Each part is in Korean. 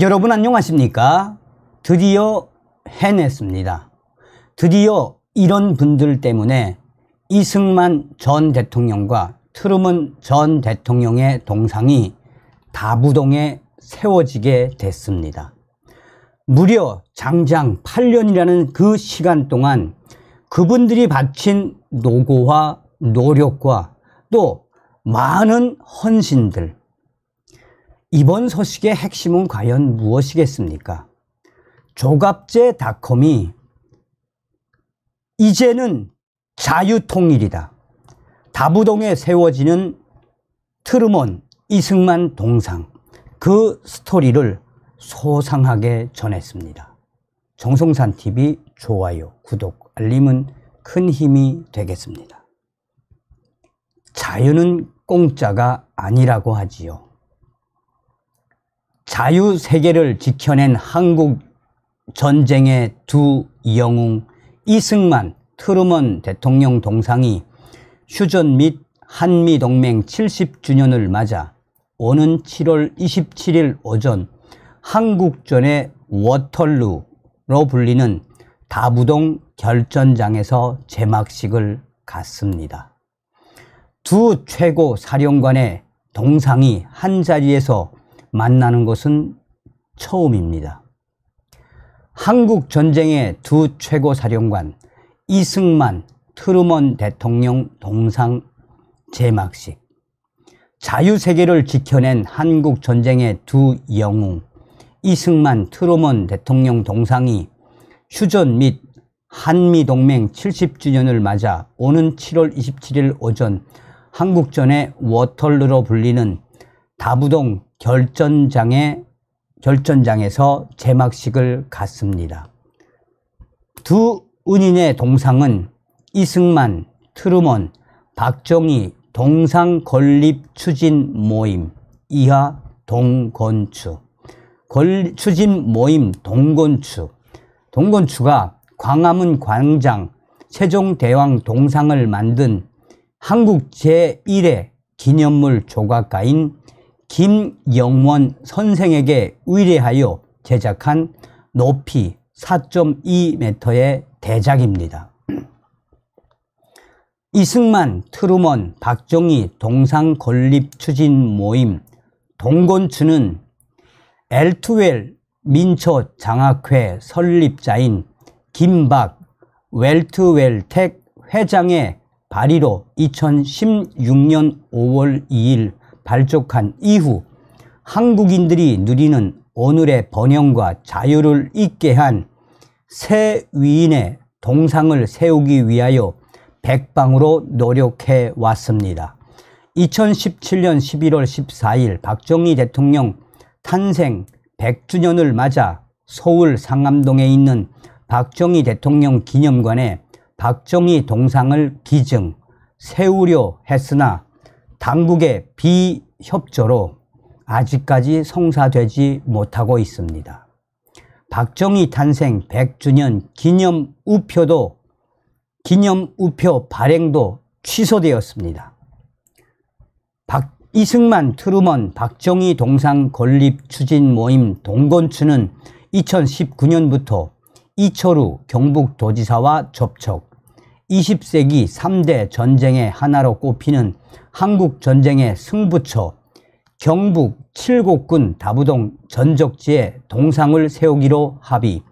여러분 안녕하십니까? 드디어 해냈습니다. 드디어 이런 분들 때문에 이승만 전 대통령과 트루먼 전 대통령의 동상이 다부동에 세워지게 됐습니다. 무려 장장 8년이라는 그 시간 동안 그분들이 바친 노고와 노력과 또 많은 헌신들 이번 소식의 핵심은 과연 무엇이겠습니까? 조갑제 닷컴이 이제는 자유통일이다. 다부동에 세워지는 트루먼 이승만 동상 그 스토리를 소상하게 전했습니다. 정성산TV 좋아요, 구독, 알림은 큰 힘이 되겠습니다. 자유는 공짜가 아니라고 하지요. 자유 세계를 지켜낸 한국 전쟁의 두 영웅 이승만, 트루먼 대통령 동상이 휴전 및 한미 동맹 70주년을 맞아 오는 7월 27일 오전 한국전의 워털루로 불리는 다부동 결전장에서 제막식을 갖습니다. 두 최고 사령관의 동상이 한자리에서 만나는 것은 처음입니다. 한국 전쟁의 두 최고 사령관 이승만 트루먼 대통령 동상 제막식 자유세계를 지켜낸 한국 전쟁의 두 영웅 이승만 트루먼 대통령 동상이 휴전 및 한미동맹 70주년을 맞아 오는 7월 27일 오전 한국전의 워털루로 불리는 다부동 결전장에 결전장에서 제막식을 갖습니다. 두 은인의 동상은 이승만, 트루먼, 박정희 동상 건립 추진 모임 이하 동건추 걸, 추진 모임 동건추 동건추가 광화문 광장 세종대왕 동상을 만든 한국 제1의 기념물 조각가인 김영원 선생에게 의뢰하여 제작한 높이 4.2m의 대작입니다. 이승만, 트루먼, 박정희 동상 건립 추진 모임 동건추는 엘투웰 민초 장학회 설립자인 김박 웰트웰텍 회장의 발의로 2016년 5월 2일 발족한 이후 한국인들이 누리는 오늘의 번영과 자유를 잊게 한 새 위인의 동상을 세우기 위하여 백방으로 노력해 왔습니다. 2017년 11월 14일 박정희 대통령 탄생 100주년을 맞아 서울 상암동에 있는 박정희 대통령 기념관에 박정희 동상을 기증, 세우려 했으나 당국의 비협조로 아직까지 성사되지 못하고 있습니다. 박정희 탄생 100주년 기념 우표도 기념 우표 발행도 취소되었습니다. 박, 이승만 트루먼 박정희 동상 건립 추진 모임 동건추는 2019년부터 이철우 경북도지사와 접촉 20세기 3대 전쟁의 하나로 꼽히는 한국 전쟁의 승부처 경북 칠곡군 다부동 전적지에 동상을 세우기로 합의,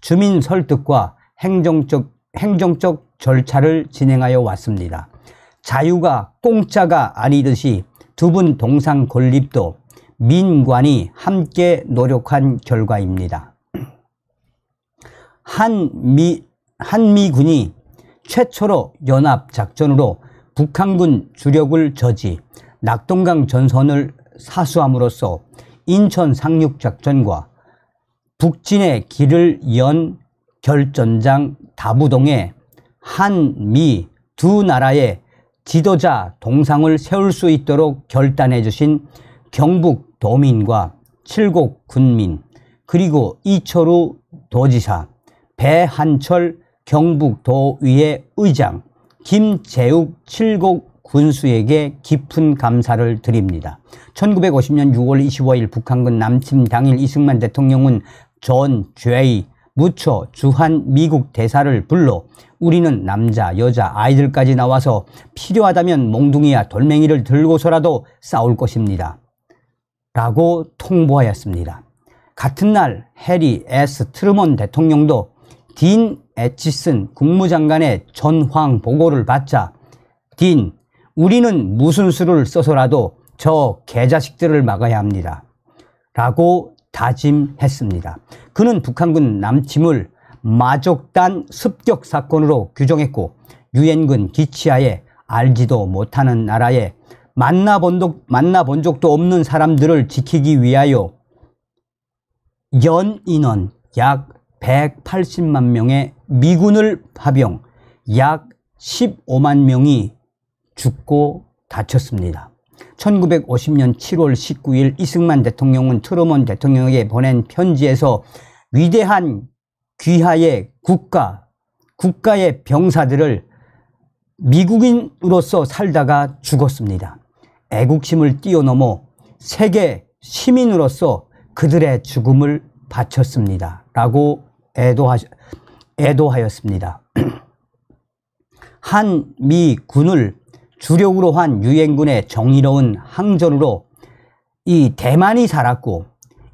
주민 설득과 행정적, 행정적 절차를 진행하여 왔습니다. 자유가 공짜가 아니듯이 두 분 동상 건립도 민관이 함께 노력한 결과입니다. 한미, 한미군이 최초로 연합작전으로 북한군 주력을 저지 낙동강 전선을 사수함으로써 인천 상륙작전과 북진의 길을 연 결전장 다부동에 한미 두 나라의 지도자 동상을 세울 수 있도록 결단해 주신 경북 도민과 칠곡 군민 그리고 이철우 도지사 배한철 경북도의회 의장 김재욱 칠곡 군수에게 깊은 감사를 드립니다. 1950년 6월 25일 북한군 남침 당일 이승만 대통령은 존 죄이 무초 주한 미국 대사를 불러 우리는 남자 여자 아이들까지 나와서 필요하다면 몽둥이와 돌멩이를 들고서라도 싸울 것입니다. 라고 통보하였습니다. 같은 날 해리 S 트루먼 대통령도 딘 에치슨 국무장관의 전황 보고를 받자 딘, 우리는 무슨 수를 써서라도 저 개자식들을 막아야 합니다. 라고 다짐했습니다. 그는 북한군 남침을 마족단 습격 사건으로 규정했고 유엔군 기치하에 알지도 못하는 나라에 만나본, 도, 만나본 적도 없는 사람들을 지키기 위하여 연인원 약 180만 명의 미군을 파병, 약 15만 명이 죽고 다쳤습니다. 1950년 7월 19일 이승만 대통령은 트루먼 대통령에게 보낸 편지에서 위대한 귀하의 국가, 국가의 병사들을 미국인으로서 살다가 죽었습니다. 애국심을 뛰어넘어 세계 시민으로서 그들의 죽음을 바쳤습니다. 라고 애도하, 애도하였습니다. 한미 군을 주력으로 한 유엔군의 정의로운 항전으로 이 대만이 살았고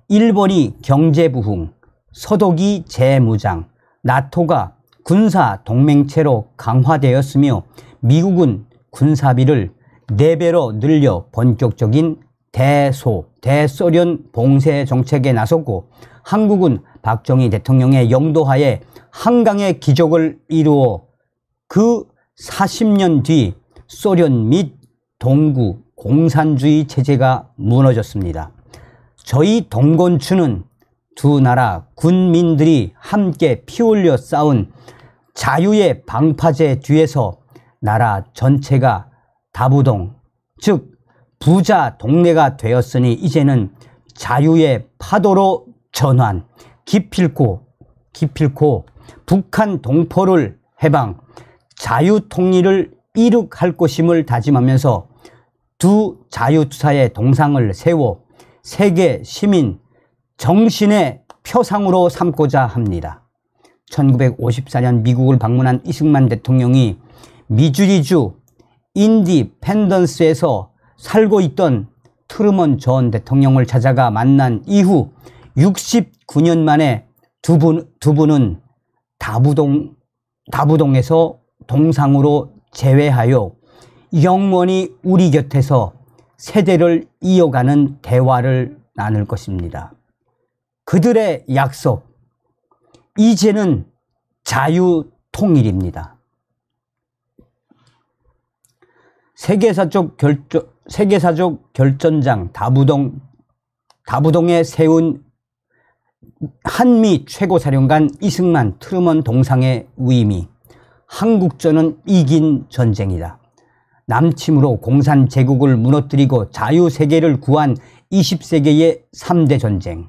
일본이 경제부흥, 서독이 재무장, 나토가 군사 동맹체로 강화되었으며 미국은 군사비를 4배로 늘려 본격적인 대소, 대소련 봉쇄 정책에 나섰고 한국은 박정희 대통령의 영도하에 한강의 기적을 이루어 그 40년 뒤 소련 및 동구 공산주의 체제가 무너졌습니다. 저희 동건추는 두 나라 군민들이 함께 피 흘려 싸운 자유의 방파제 뒤에서 나라 전체가 다부동, 즉 부자 동네가 되었으니 이제는 자유의 파도로 전환 기필코 기필코 북한 동포를 해방 자유통일을 이룩할 것임을 다짐하면서 두 자유투사의 동상을 세워 세계 시민 정신의 표상으로 삼고자 합니다. 1954년 미국을 방문한 이승만 대통령이 미주리주 인디펜던스에서 살고 있던 트루먼 전 대통령을 찾아가 만난 이후 69년 만에 두, 분, 두 분은 다부동, 다부동에서 동상으로 제외하여 영원히 우리 곁에서 세대를 이어가는 대화를 나눌 것입니다. 그들의 약속, 이제는 자유통일입니다. 세계사적 결정, 세계사족 결전장 다부동 다부동에 세운 한미 최고사령관 이승만 트루먼 동상의 위임이 한국전은 이긴 전쟁이다. 남침으로 공산 제국을 무너뜨리고 자유세계를 구한 20세기의 3대 전쟁.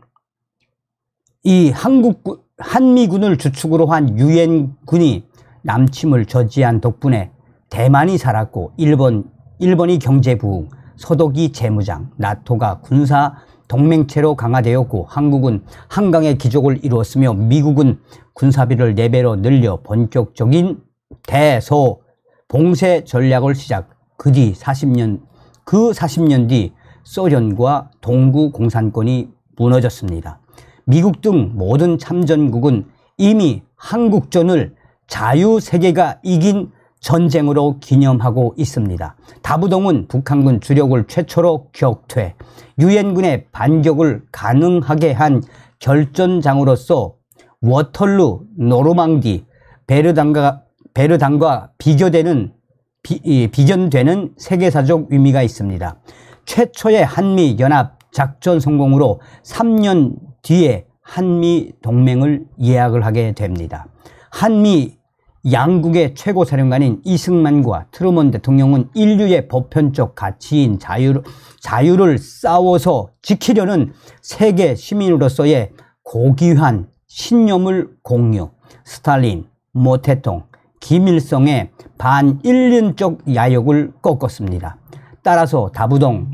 이 한국군, 한미군을 주축으로 한 유엔군이 남침을 저지한 덕분에 대만이 살았고 일본, 일본이 경제부흥, 서독이 재무장, 나토가 군사 동맹체로 강화되었고 한국은 한강의 기적을 이루었으며 미국은 군사비를 4배로 늘려 본격적인 대소 봉쇄 전략을 시작 그 뒤 40년 그 40년 그 뒤 소련과 동구 공산권이 무너졌습니다. 미국 등 모든 참전국은 이미 한국전을 자유세계가 이긴 전쟁으로 기념하고 있습니다. 다부동은 북한군 주력을 최초로 격퇴, 유엔군의 반격을 가능하게 한 결전장으로서 워털루, 노르망디, 베르당과, 베르당과 비교되는, 비, 비견되는 세계사적 의미가 있습니다. 최초의 한미연합 작전 성공으로 3년 뒤에 한미 동맹을 예약을 하게 됩니다. 한미 양국의 최고 사령관인 이승만과 트루먼 대통령은 인류의 보편적 가치인 자유, 자유를 싸워서 지키려는 세계 시민으로서의 고귀한 신념을 공유, 스탈린, 모태통, 김일성의 반일륜적 야욕을 꺾었습니다. 따라서 다부동,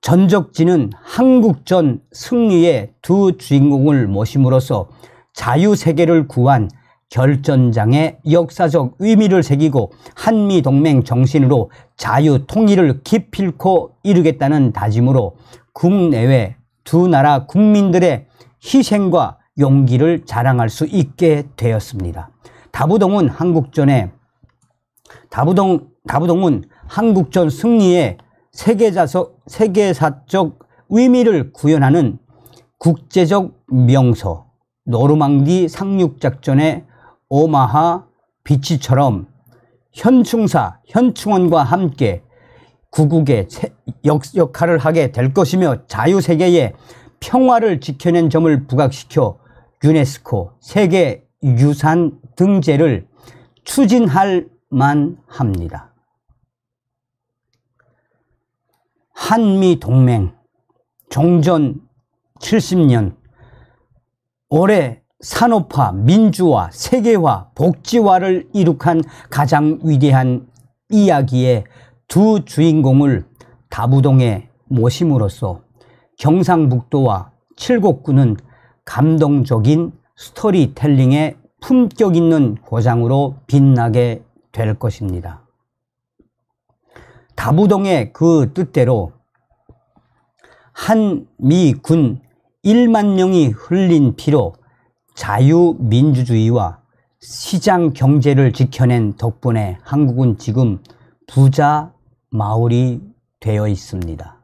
전적지는 한국전 승리의 두 주인공을 모심으로써 자유세계를 구한 결전장의 역사적 의미를 새기고 한미동맹 정신으로 자유 통일을 기필코 이루겠다는 다짐으로 국내외 두 나라 국민들의 희생과 용기를 자랑할 수 있게 되었습니다. 다부동은 한국전에 다부동 다부동은 한국전 승리의 세계자적 세계사적 의미를 구현하는 국제적 명소 노르망디 상륙작전의 오마하 비치처럼 현충사, 현충원과 함께 구국의 역할을 하게 될 것이며 자유세계의 평화를 지켜낸 점을 부각시켜 유네스코 세계유산 등재를 추진할 만합니다. 한미동맹 종전 70년 올해 산업화, 민주화, 세계화, 복지화를 이룩한 가장 위대한 이야기의 두 주인공을 다부동에 모심으로써 경상북도와 칠곡군은 감동적인 스토리텔링의 품격 있는 고장으로 빛나게 될 것입니다. 다부동의 그 뜻대로 한미군 1만 명이 흘린 피로 자유민주주의와 시장 경제를 지켜낸 덕분에 한국은 지금 부자 마을이 되어 있습니다.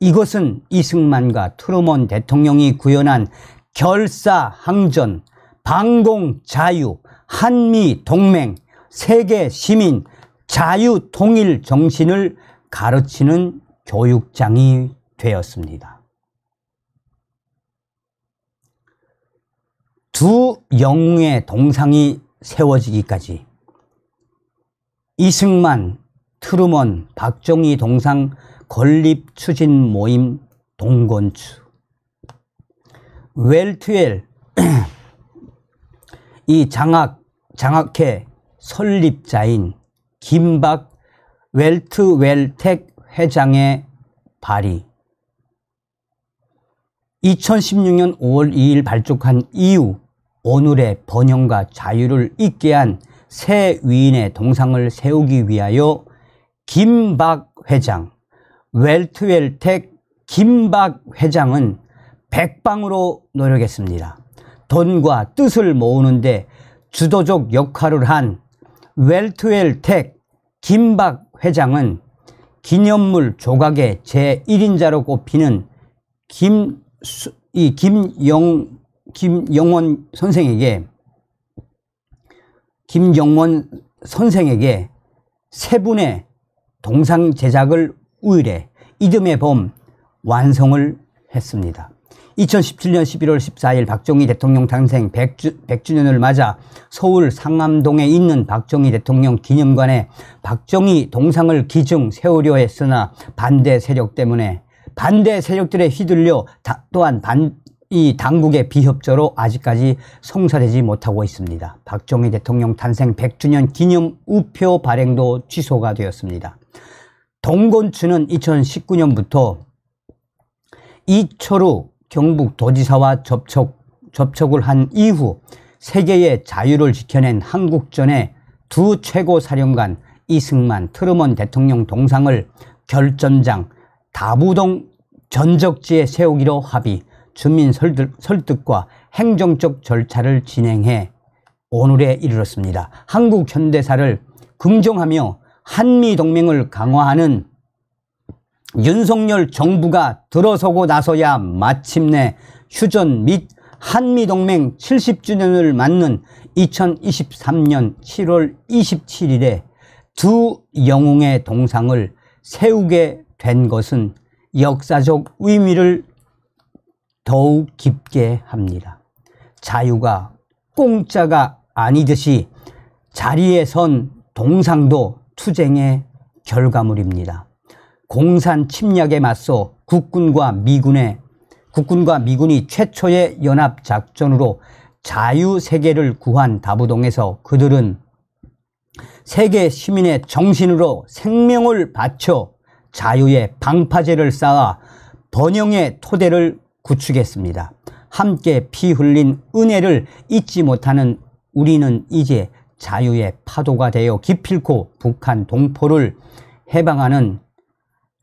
이것은 이승만과 트루먼 대통령이 구현한 결사항전, 방공자유, 한미동맹, 세계시민, 자유통일 정신을 가르치는 교육장이 되었습니다. 두 영웅의 동상이 세워지기까지 이승만, 트루먼, 박정희 동상 건립 추진 모임 동건추 웰트웰이 장학 장학회 설립자인 김박 웰트웰텍 회장의 발의 2016년 5월 2일 발족한 이후 오늘의 번영과 자유를 잊게 한 새 위인의 동상을 세우기 위하여 김박 회장, 웰트웰텍 김박 회장은 백방으로 노력했습니다. 돈과 뜻을 모으는데 주도적 역할을 한 웰트웰텍 김박 회장은 기념물 조각의 제1인자로 꼽히는 김, 이 김영, 김영원 선생에게 김영원 선생에게 세 분의 동상 제작을 우일해 이듬해 봄 완성을 했습니다. 2017년 11월 14일 박정희 대통령 탄생 100주, 년을 맞아 서울 상암동에 있는 박정희 대통령 기념관에 박정희 동상을 기증 세우려 했으나 반대 세력 때문에 반대 세력들에 휘둘려 다, 또한 반, 이 당국의 비협조로 아직까지 성사되지 못하고 있습니다. 박정희 대통령 탄생 100주년 기념 우표 발행도 취소가 되었습니다. 동건추는 2019년부터 이철우 경북도지사와 접촉, 접촉을 한 이후 세계의 자유를 지켜낸 한국전의 두 최고 사령관 이승만 트루먼 대통령 동상을 결전장 다부동 전적지에 세우기로 합의 주민 설득과 행정적 절차를 진행해 오늘에 이르렀습니다. 한국 현대사를 긍정하며 한미동맹을 강화하는 윤석열 정부가 들어서고 나서야 마침내 휴전 및 한미동맹 70주년을 맞는 2023년 7월 27일에 두 영웅의 동상을 세우게 된 것은 역사적 의미를 더욱 깊게 합니다. 자유가 공짜가 아니듯이 자리에 선 동상도 투쟁의 결과물입니다. 공산 침략에 맞서 국군과 미군의 국군과 미군이 최초의 연합 작전으로 자유 세계를 구한 다부동에서 그들은 세계 시민의 정신으로 생명을 바쳐 자유의 방파제를 쌓아 번영의 토대를 구축했습니다. 함께 피 흘린 은혜를 잊지 못하는 우리는 이제 자유의 파도가 되어 기필코 북한 동포를 해방하는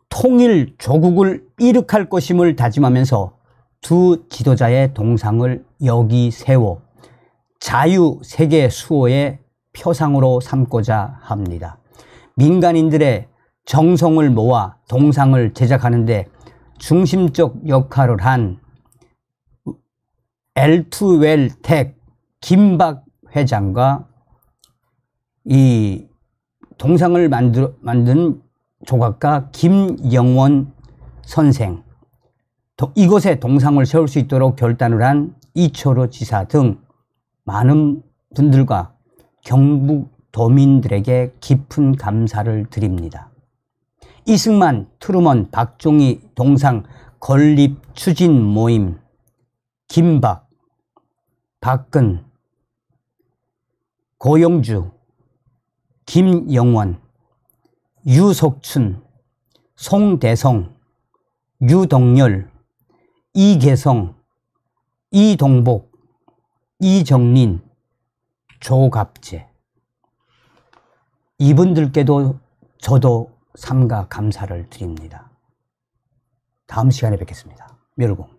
통일 조국을 이룩할 것임을 다짐하면서 두 지도자의 동상을 여기 세워 자유 세계 수호의 표상으로 삼고자 합니다. 민간인들의 정성을 모아 동상을 제작하는데 중심적 역할을 한 엘투웰텍 김박 회장과 이 동상을 만들, 만든 조각가 김영원 선생 이곳에 동상을 세울 수 있도록 결단을 한 이초로 지사 등 많은 분들과 경북 도민들에게 깊은 감사를 드립니다. 이승만, 트루먼, 박종희, 동상, 건립, 추진, 모임, 김박, 박근, 고영주, 김영원, 유석춘, 송대성, 유동열, 이계성, 이동복, 이정민 조갑재 이분들께도 저도 삼가 감사를 드립니다. 다음 시간에 뵙겠습니다. 멸공.